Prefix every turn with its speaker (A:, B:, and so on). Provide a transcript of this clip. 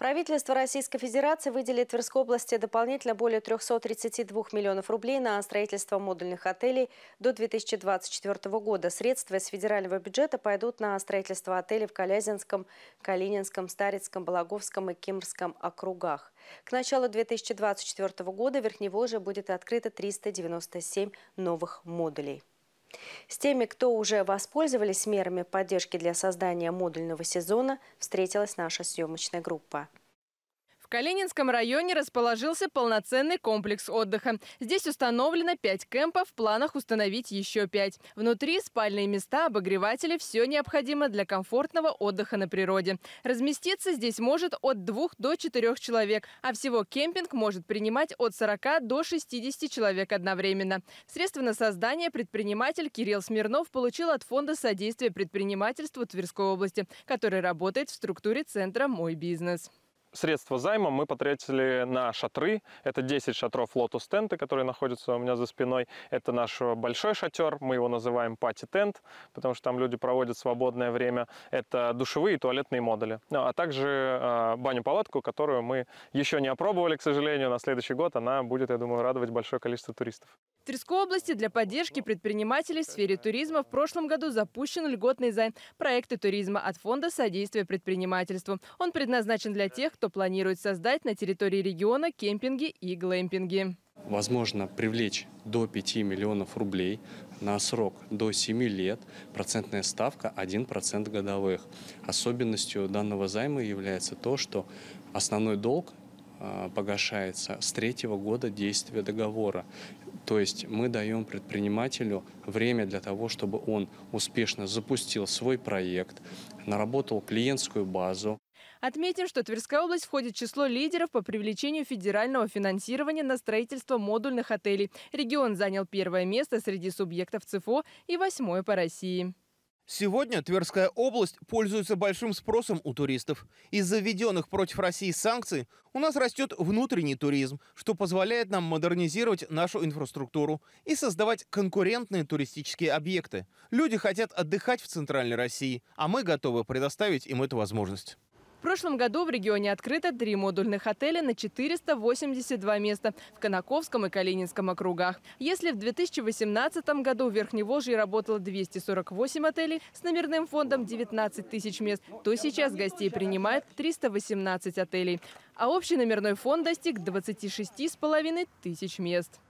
A: Правительство Российской Федерации выделит Тверской области дополнительно более 332 миллионов рублей на строительство модульных отелей до 2024 года. Средства из федерального бюджета пойдут на строительство отелей в Калязинском, Калининском, Старицком, Балаговском и Кимрском округах. К началу 2024 года в Верхневолжье будет открыто 397 новых модулей. С теми, кто уже воспользовались мерами поддержки для создания модульного сезона, встретилась наша съемочная группа.
B: Калининском районе расположился полноценный комплекс отдыха. Здесь установлено 5 кемпов, в планах установить еще 5. Внутри спальные места, обогреватели, все необходимо для комфортного отдыха на природе. Разместиться здесь может от 2 до 4 человек, а всего кемпинг может принимать от 40 до 60 человек одновременно. Средства на создание предприниматель Кирилл Смирнов получил от Фонда содействия предпринимательству Тверской области, который работает в структуре центра «Мой бизнес».
C: Средства займа мы потратили на шатры. Это 10 шатров Lotus Tent, которые находятся у меня за спиной. Это наш э, большой шатер, мы его называем Party Tent, потому что там люди проводят свободное время. Это душевые и туалетные модули. Ну, а также э, баню-палатку, которую мы еще не опробовали, к сожалению. На следующий год она будет, я думаю, радовать большое количество туристов.
B: Тверской области для поддержки предпринимателей в сфере туризма в прошлом году запущен льготный займ «Проекты туризма» от Фонда содействия предпринимательству. Он предназначен для тех, кто планирует создать на территории региона кемпинги и глэмпинги.
D: Возможно привлечь до 5 миллионов рублей на срок до 7 лет. Процентная ставка 1% годовых. Особенностью данного займа является то, что основной долг а, погашается с третьего года действия договора. То есть мы даем предпринимателю время для того, чтобы он успешно запустил свой проект, наработал клиентскую базу.
B: Отметим, что Тверская область входит в число лидеров по привлечению федерального финансирования на строительство модульных отелей. Регион занял первое место среди субъектов ЦФО и восьмое по России.
E: Сегодня Тверская область пользуется большим спросом у туристов. Из-за введенных против России санкций у нас растет внутренний туризм, что позволяет нам модернизировать нашу инфраструктуру и создавать конкурентные туристические объекты. Люди хотят отдыхать в Центральной России, а мы готовы предоставить им эту возможность.
B: В прошлом году в регионе открыто три модульных отеля на 482 места в Конаковском и Калининском округах. Если в 2018 году в Верхневолжье работало 248 отелей с номерным фондом 19 тысяч мест, то сейчас гостей принимает 318 отелей. А общий номерной фонд достиг 26,5 тысяч мест.